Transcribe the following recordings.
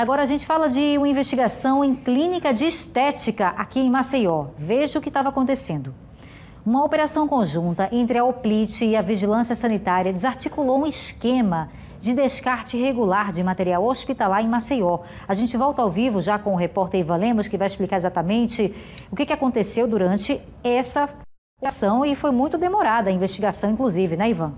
Agora a gente fala de uma investigação em clínica de estética aqui em Maceió. Veja o que estava acontecendo. Uma operação conjunta entre a OPLIT e a Vigilância Sanitária desarticulou um esquema de descarte irregular de material hospitalar em Maceió. A gente volta ao vivo já com o repórter Ivan Lemos, que vai explicar exatamente o que, que aconteceu durante essa operação e foi muito demorada a investigação, inclusive, né, Ivan?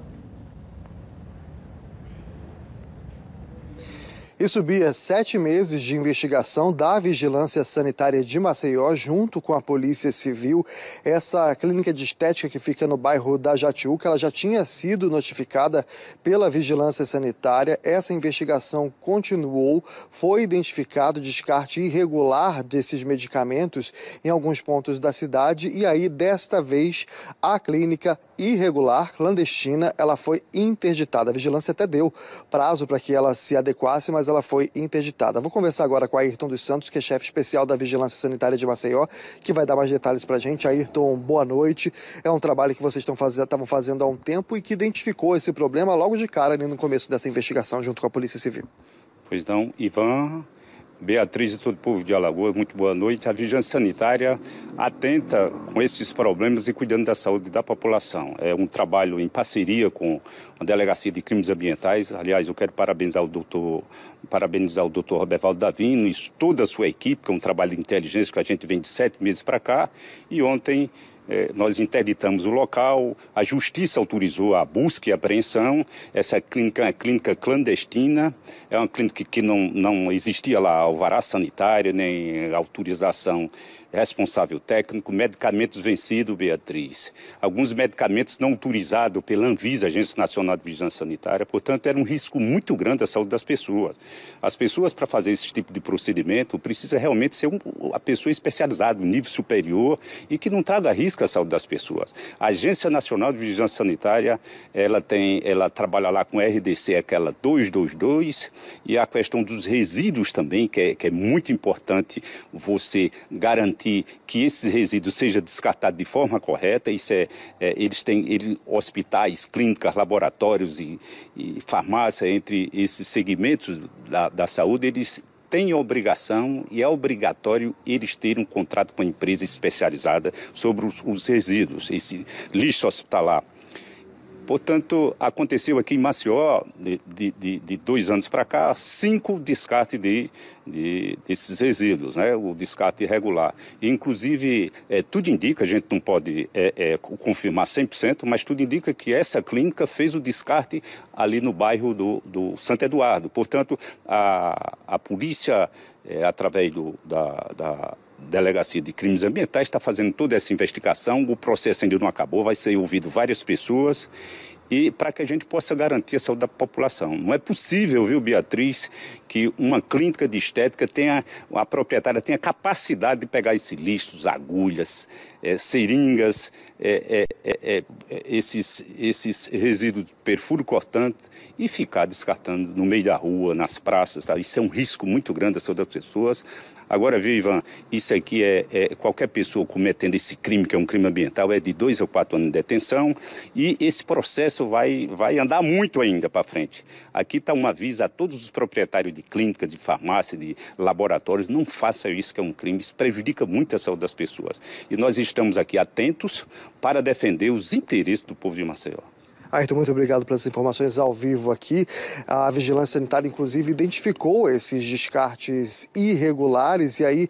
subia sete meses de investigação da Vigilância Sanitária de Maceió, junto com a Polícia Civil. Essa clínica de estética que fica no bairro da Jatiuca, ela já tinha sido notificada pela Vigilância Sanitária. Essa investigação continuou, foi identificado descarte irregular desses medicamentos em alguns pontos da cidade, e aí, desta vez, a clínica irregular, clandestina, ela foi interditada. A vigilância até deu prazo para que ela se adequasse, mas ela foi interditada. Vou conversar agora com Ayrton dos Santos, que é chefe especial da Vigilância Sanitária de Maceió, que vai dar mais detalhes para a gente. Ayrton, boa noite. É um trabalho que vocês estavam fazendo há um tempo e que identificou esse problema logo de cara ali no começo dessa investigação junto com a Polícia Civil. Pois não, Ivan, Beatriz e todo o povo de Alagoas, muito boa noite. A vigilância sanitária atenta com esses problemas e cuidando da saúde da população. É um trabalho em parceria com a Delegacia de Crimes Ambientais. Aliás, eu quero parabenizar o doutor, parabenizar o doutor Roberto Davino e toda a sua equipe, que é um trabalho de inteligência que a gente vem de sete meses para cá. E ontem é, nós interditamos o local, a justiça autorizou a busca e apreensão. Essa clínica é uma clínica clandestina, é uma clínica que não, não existia lá alvará sanitário, nem autorização responsável técnico, medicamentos vencidos, Beatriz. Alguns medicamentos não autorizados pela Anvisa, Agência Nacional de Vigilância Sanitária, portanto, era um risco muito grande à saúde das pessoas. As pessoas, para fazer esse tipo de procedimento, precisa realmente ser um, a pessoa especializada, um nível superior e que não traga risco risco a saúde das pessoas. A Agência Nacional de Vigilância Sanitária, ela tem, ela trabalha lá com RDC, aquela 222, e a questão dos resíduos também, que é, que é muito importante você garantir que esses resíduos sejam descartados de forma correta. Isso é, é eles têm ele, hospitais, clínicas, laboratórios e, e farmácia entre esses segmentos da, da saúde, eles tem obrigação e é obrigatório eles terem um contrato com a empresa especializada sobre os, os resíduos, esse lixo hospitalar Portanto, aconteceu aqui em Maceió, de, de, de dois anos para cá, cinco descartes de, de, desses resíduos, né? o descarte irregular. E, inclusive, é, tudo indica, a gente não pode é, é, confirmar 100%, mas tudo indica que essa clínica fez o descarte ali no bairro do, do Santo Eduardo. Portanto, a, a polícia, é, através do, da, da Delegacia de Crimes Ambientais está fazendo toda essa investigação, o processo ainda não acabou, vai ser ouvido várias pessoas e para que a gente possa garantir a saúde da população. Não é possível, viu, Beatriz, que uma clínica de estética tenha, a proprietária tenha capacidade de pegar esses lixos, agulhas, é, seringas, é é, é, é, é, esses, esses resíduos de perfuro cortante e ficar descartando no meio da rua, nas praças. Tá? Isso é um risco muito grande à saúde das pessoas. Agora, viu, Ivan, isso aqui é, é, qualquer pessoa cometendo esse crime, que é um crime ambiental, é de dois ou quatro anos de detenção e esse processo vai, vai andar muito ainda para frente. Aqui está um aviso a todos os proprietários de clínica, de farmácia, de laboratórios, não façam isso, que é um crime, isso prejudica muito a saúde das pessoas. E nós estamos aqui atentos para defender os interesses do povo de Maceió. Ayrton, muito obrigado pelas informações ao vivo aqui. A Vigilância Sanitária, inclusive, identificou esses descartes irregulares e aí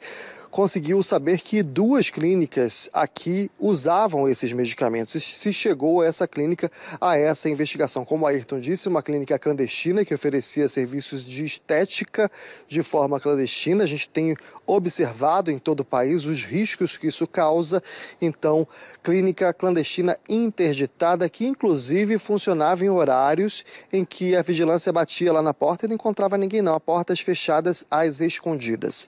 conseguiu saber que duas clínicas aqui usavam esses medicamentos. Se chegou essa clínica a essa investigação. Como a Ayrton disse, uma clínica clandestina que oferecia serviços de estética de forma clandestina. A gente tem observado em todo o país os riscos que isso causa. Então, clínica clandestina interditada, que inclusive funcionava em horários em que a vigilância batia lá na porta e não encontrava ninguém, não. A portas fechadas às escondidas.